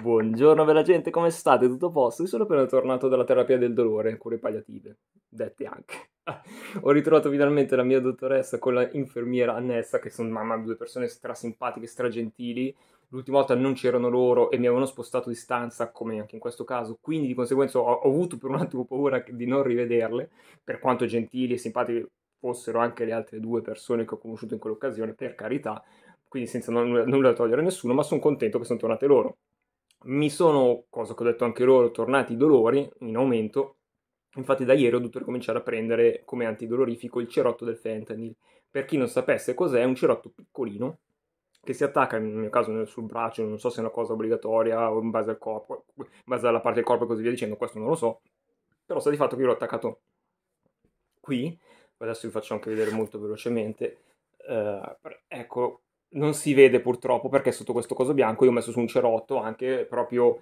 Buongiorno bella gente, come state? Tutto a posto? Io sono appena tornato dalla terapia del dolore, cure palliative, dette anche. Ho ritrovato finalmente la mia dottoressa con la infermiera annessa, che sono mamma due persone strasimpatiche, stragentili. L'ultima volta non c'erano loro e mi avevano spostato di stanza, come anche in questo caso, quindi di conseguenza ho, ho avuto per un attimo paura di non rivederle, per quanto gentili e simpatiche fossero anche le altre due persone che ho conosciuto in quell'occasione, per carità, quindi senza nulla, nulla togliere a nessuno, ma sono contento che sono tornate loro mi sono, cosa che ho detto anche loro, tornati i dolori in aumento. Infatti da ieri ho dovuto ricominciare a prendere come antidolorifico il cerotto del fentanyl. Per chi non sapesse cos'è, è un cerotto piccolino che si attacca, nel mio caso sul braccio, non so se è una cosa obbligatoria o in base al corpo, in base alla parte del corpo e così via dicendo, questo non lo so. Però sta di fatto che io l'ho attaccato qui, adesso vi faccio anche vedere molto velocemente. Uh, ecco, non si vede purtroppo perché sotto questo coso bianco io ho messo su un cerotto anche proprio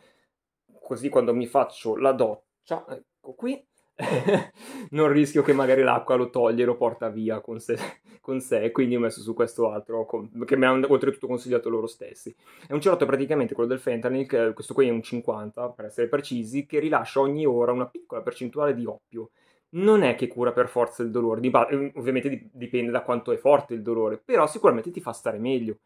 così quando mi faccio la doccia, ecco qui, non rischio che magari l'acqua lo toglie e lo porta via con sé, con sé quindi ho messo su questo altro con, che mi hanno oltretutto consigliato loro stessi. È un cerotto praticamente quello del fentanyl, questo qui è un 50 per essere precisi, che rilascia ogni ora una piccola percentuale di oppio non è che cura per forza il dolore, di ba- ehm, ovviamente dipende da quanto è forte il dolore, però sicuramente ti fa stare meglio,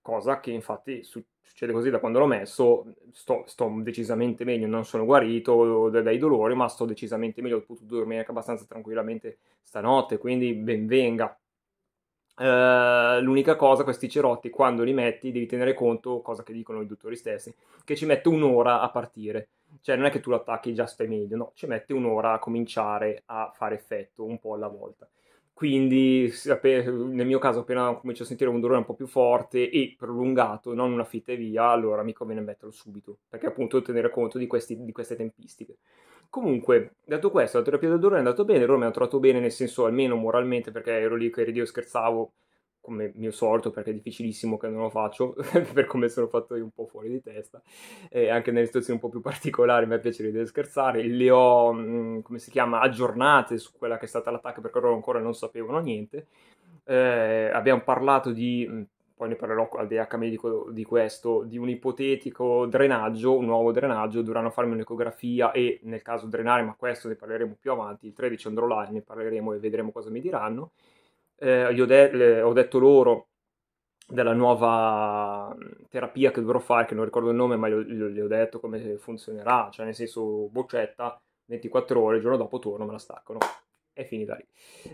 cosa che infatti succede così da quando l'ho messo, sto, sto decisamente meglio, non sono guarito dai dolori, ma sto decisamente meglio, ho potuto dormire anche abbastanza tranquillamente stanotte, quindi benvenga. Eh, l'unica cosa, questi cerotti, quando li metti, devi tenere conto, cosa che dicono i dottori stessi, che ci mette un'ora a partire. Cioè, non è che tu lo attacchi e già stai meglio, no, ci mette un'ora a cominciare a fare effetto un po' alla volta quindi nel mio caso appena comincio a sentire un dolore un po' più forte e prolungato, non una fitta e via, allora mi conviene metterlo subito, perché appunto tenere conto di, questi, di queste tempistiche. Comunque, detto questo, la terapia del dolore è andata bene, loro mi hanno trovato bene, nel senso almeno moralmente, perché ero lì che io scherzavo, come mio solito, perché è difficilissimo che non lo faccio, per come sono fatto io un po' fuori di testa, e anche nelle situazioni un po' più particolari, mi piace ridere scherzare, le ho, come si chiama, aggiornate su quella che è stata l'attacco, perché loro ancora non sapevano niente. Eh, abbiamo parlato di poi ne parlerò al DH medico di, questo, di un ipotetico drenaggio, un nuovo drenaggio, dovranno farmi un'ecografia e nel caso drenare, ma questo ne parleremo più avanti, il 13 andrò là e ne parleremo e vedremo cosa mi diranno eh, gli ho, de- ho detto loro della nuova mm, terapia che dovrò fare, che non ricordo il nome, ma gli ho detto come funzionerà, cioè nel senso boccetta, 24 ore, il giorno dopo torno, me la staccano e finita lì.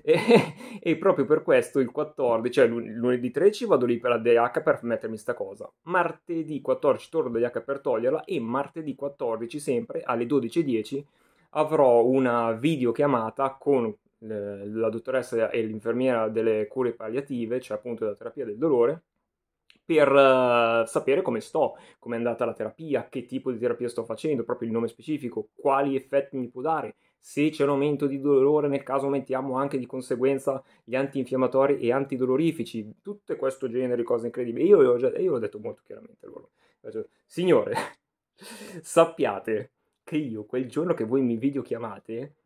E, e, proprio per questo il 14, cioè lunedì 13 vado lì per la DH per mettermi sta cosa, martedì 14 torno DH per toglierla e martedì 14 sempre alle 12.10 avrò una videochiamata con le, eh, la dottoressa e l'infermiera delle cure palliative, cioè appunto della terapia del dolore, per uh, sapere come sto, come è andata la terapia, che tipo di terapia sto facendo, proprio il nome specifico, quali effetti mi può dare, se c'è un aumento di dolore, nel caso mettiamo anche di conseguenza gli antinfiammatori e antidolorifici, tutto questo genere di cose incredibili. Io, l'ho, già, io l'ho detto molto chiaramente loro. Signore, sappiate che io quel giorno che voi mi videochiamate,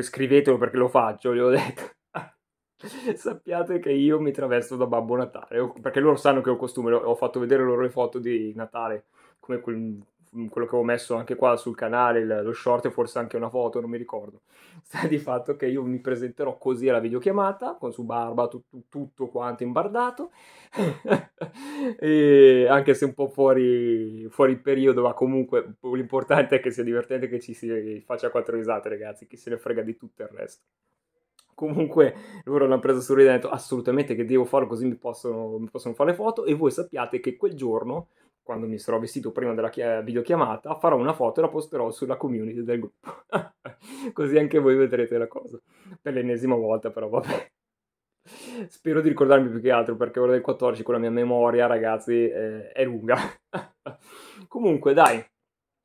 scrivetelo perché lo faccio, glielo ho detto, sappiate che io mi traverso da Babbo Natale, perché loro sanno che ho costume, ho fatto vedere loro le foto di Natale, come quel, quello che avevo messo anche qua sul canale, lo short e forse anche una foto, non mi ricordo. Sta di fatto che io mi presenterò così alla videochiamata, con su barba, tu, tu, tutto quanto imbardato, e anche se un po' fuori, fuori periodo, ma comunque l'importante è che sia divertente che ci si faccia quattro risate, ragazzi, chi se ne frega di tutto il resto comunque loro l'hanno preso sul ridere assolutamente che devo farlo così mi possono, mi possono, fare foto e voi sappiate che quel giorno quando mi sarò vestito prima della videochiamata, farò una foto e la posterò sulla community del gruppo. Così anche voi vedrete la cosa. Per l'ennesima volta, però vabbè. Spero di ricordarmi più che altro perché ora del 14 con la mia memoria, ragazzi, eh, è lunga. Comunque, dai.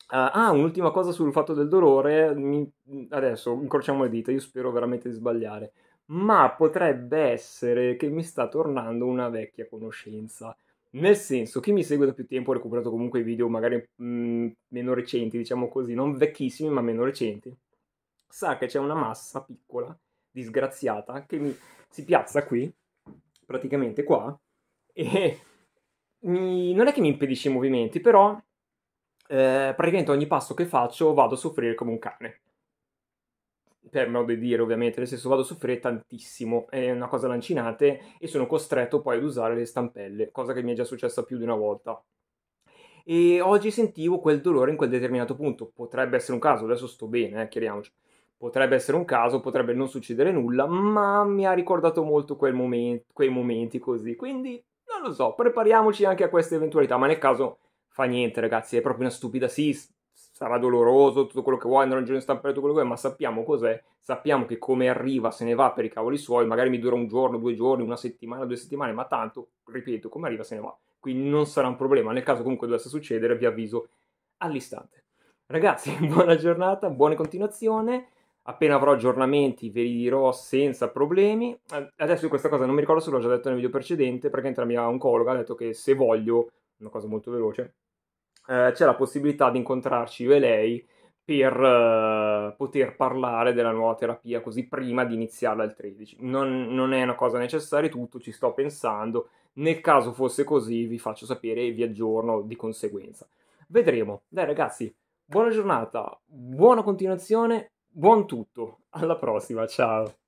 Uh, ah, un'ultima cosa sul fatto del dolore. Mi... Adesso incrociamo le dita, io spero veramente di sbagliare. Ma potrebbe essere che mi sta tornando una vecchia conoscenza nel senso, chi mi segue da più tempo ha recuperato comunque i video magari mh, mm, meno recenti, diciamo così, non vecchissimi ma meno recenti, sa che c'è una massa piccola, disgraziata, che mi, si piazza qui, praticamente qua, e mi, non è che mi impedisce i movimenti, però eh, praticamente ogni passo che faccio vado a soffrire come un cane per modo di dire ovviamente, nel senso vado a soffrire tantissimo, è una cosa lancinante e sono costretto poi ad usare le stampelle, cosa che mi è già successa più di una volta. E oggi sentivo quel dolore in quel determinato punto, potrebbe essere un caso, adesso sto bene, eh, chiariamoci. Potrebbe essere un caso, potrebbe non succedere nulla, ma mi ha ricordato molto momento, quei momenti così. Quindi non lo so, prepariamoci anche a queste eventualità, ma nel caso fa niente ragazzi, è proprio una stupida sista sarà doloroso, tutto quello che vuoi, andrà in giro in stampa tutto quello che vuoi, ma sappiamo cos'è, sappiamo che come arriva se ne va per i cavoli suoi, magari mi dura un giorno, due giorni, una settimana, due settimane, ma tanto, ripeto, come arriva se ne va. Quindi non sarà un problema, nel caso comunque dovesse succedere vi avviso all'istante. Ragazzi, buona giornata, buona continuazione. Appena avrò aggiornamenti ve li dirò senza problemi. Adesso questa cosa non mi ricordo se l'ho già detto nel video precedente, perché entra mia oncologa ha detto che se voglio, una cosa molto veloce, eh, c'è la possibilità di incontrarci io e lei per eh, poter parlare della nuova terapia così prima di iniziarla al 13. Non, non, è una cosa necessaria, tutto ci sto pensando. Nel caso fosse così, vi faccio sapere e vi aggiorno di conseguenza. Vedremo. Dai ragazzi, buona giornata, buona continuazione, buon tutto. Alla prossima, ciao.